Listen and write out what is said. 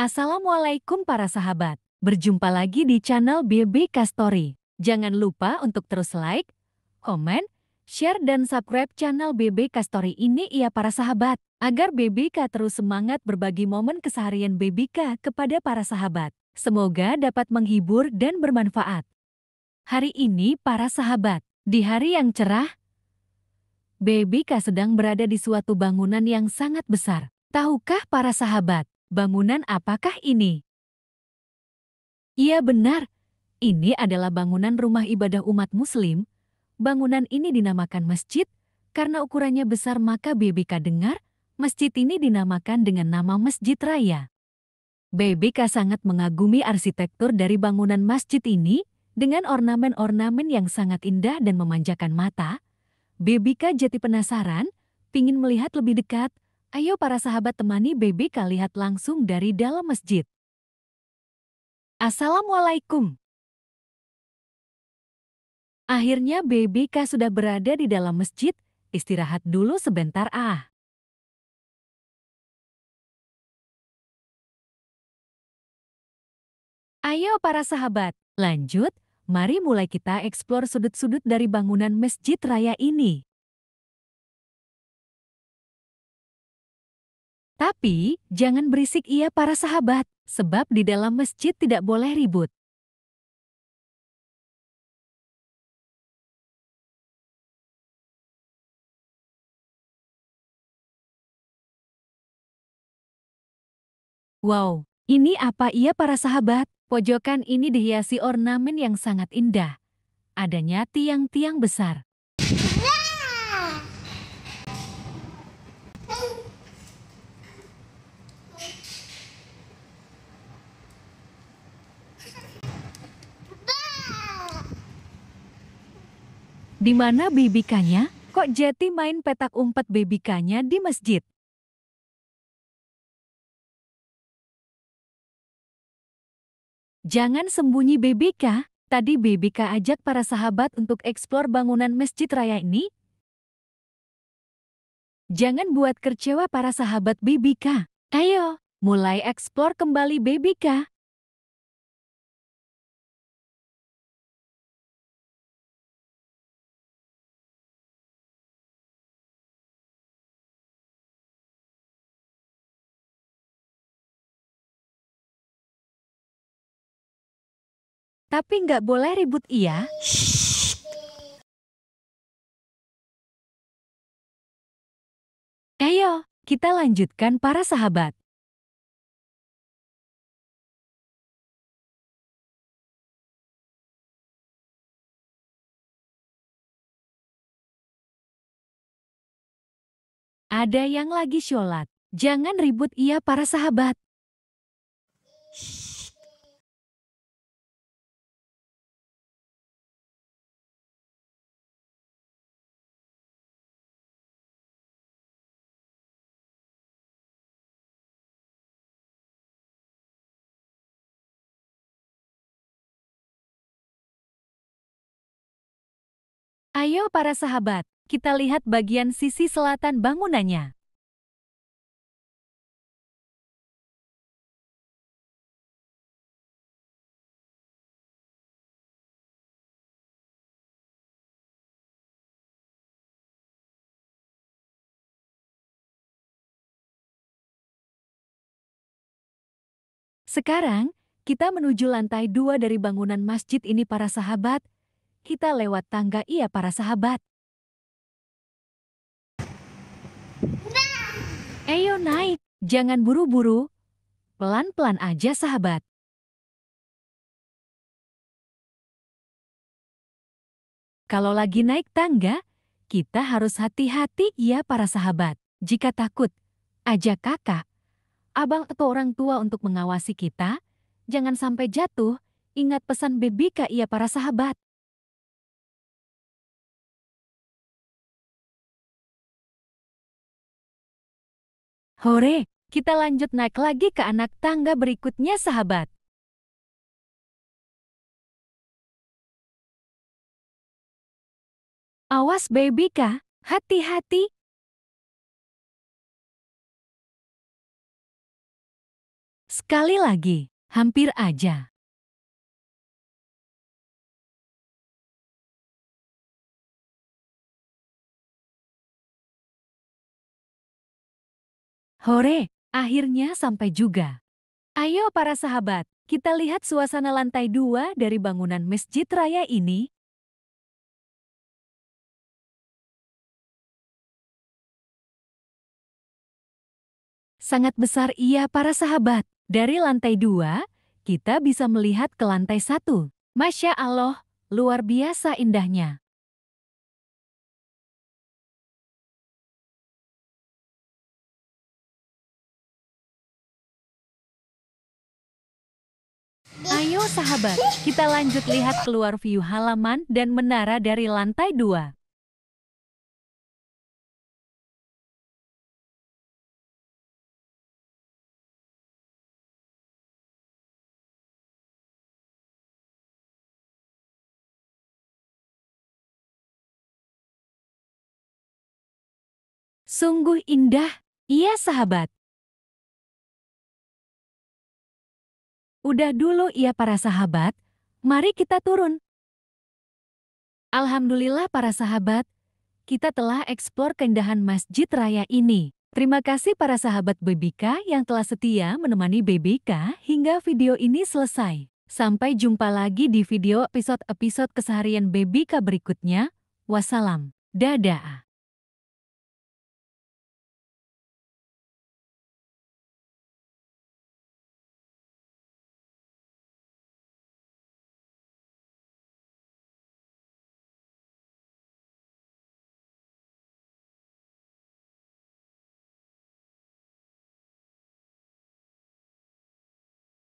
Assalamualaikum para sahabat. Berjumpa lagi di channel BBK Story. Jangan lupa untuk terus like, komen, share dan subscribe channel BBK Story ini ya para sahabat. Agar BBK terus semangat berbagi momen keseharian BBK kepada para sahabat. Semoga dapat menghibur dan bermanfaat. Hari ini para sahabat, di hari yang cerah, BBK sedang berada di suatu bangunan yang sangat besar. Tahukah para sahabat, bangunan apakah ini? Iya benar, ini adalah bangunan rumah ibadah umat muslim. Bangunan ini dinamakan masjid, karena ukurannya besar maka BBK dengar, masjid ini dinamakan dengan nama Masjid Raya. BBK sangat mengagumi arsitektur dari bangunan masjid ini, dengan ornamen-ornamen yang sangat indah dan memanjakan mata, BBK jadi penasaran, pingin melihat lebih dekat, Ayo para sahabat temani BBK lihat langsung dari dalam masjid. Assalamualaikum. Akhirnya BBK sudah berada di dalam masjid, istirahat dulu sebentar ah. Ayo para sahabat, lanjut, mari mulai kita eksplor sudut-sudut dari bangunan masjid raya ini. Tapi, jangan berisik ia para sahabat, sebab di dalam masjid tidak boleh ribut. Wow, ini apa ia para sahabat? Pojokan ini dihiasi ornamen yang sangat indah. Adanya tiang-tiang besar. Di mana bibikanya? Kok Jati main petak umpet bibikanya di masjid? Jangan sembunyi BBK, tadi BBK ajak para sahabat untuk eksplor bangunan masjid raya ini. Jangan buat kecewa para sahabat BBK. Ayo, mulai eksplor kembali BBK. Tapi nggak boleh ribut iya. Ayo, kita lanjutkan para sahabat. Ada yang lagi sholat. Jangan ribut iya para sahabat. Shh. Ayo para sahabat, kita lihat bagian sisi selatan bangunannya. Sekarang, kita menuju lantai dua dari bangunan masjid ini para sahabat, kita lewat tangga iya para sahabat. Ayo naik, jangan buru-buru. Pelan-pelan aja sahabat. Kalau lagi naik tangga, kita harus hati-hati ya para sahabat. Jika takut, ajak kakak, abang atau orang tua untuk mengawasi kita, jangan sampai jatuh, ingat pesan BBK ya para sahabat. Hore, kita lanjut naik lagi ke anak tangga berikutnya sahabat. Awas baby kah, hati-hati. Sekali lagi, hampir aja. Hore, akhirnya sampai juga. Ayo para sahabat, kita lihat suasana lantai dua dari bangunan masjid raya ini. Sangat besar iya para sahabat. Dari lantai dua, kita bisa melihat ke lantai satu. Masya Allah, luar biasa indahnya. Ayo sahabat, kita lanjut lihat keluar view halaman dan menara dari lantai dua. Sungguh indah, iya sahabat. Udah dulu ya para sahabat, mari kita turun. Alhamdulillah para sahabat, kita telah eksplor keindahan Masjid Raya ini. Terima kasih para sahabat BBK yang telah setia menemani BBK hingga video ini selesai. Sampai jumpa lagi di video episode-episode keseharian BBK berikutnya. Wassalam. Dadah.